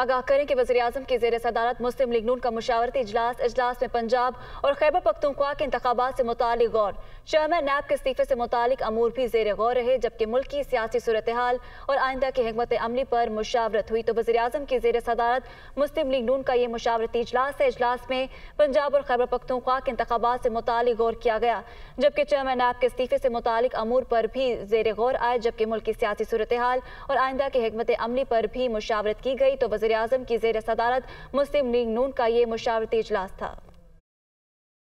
आगाह करें कि वजी अजम की जेर सदारत मुस्लिम लीग नून का मशावरती इजलास अजलास में पंजाब और खैबर पख्तनख्वा के इंतबात से मुतल गौर चेयरमैन नैब के इस्तीफे से मुतल अमूर भी जेर गौर रहे जबकि मुल्क की सियासी सूरत हाल और आइंदा की हमत अमली पर मुशावरत हुई तो वजी अजम की जेर सदारत मुस्लिम लीग नून का ये मशावरती इजलास है इजलास में पंजाब और खैबर पख्तनख्वा के इंतबात से मुतल गौर किया गया जबकि चेयरमैन नैब के इस्तीफे से मुतल अमूर पर भी जेर गौर आए जबकि मुल्क की सियासी सूरत हाल और आइंदा की हमत अमली पर भी मुशावरत की गई तो वजी वजीर की जेर सदारत मुस्लिम लीग नून का ये मुशावरती इजलास था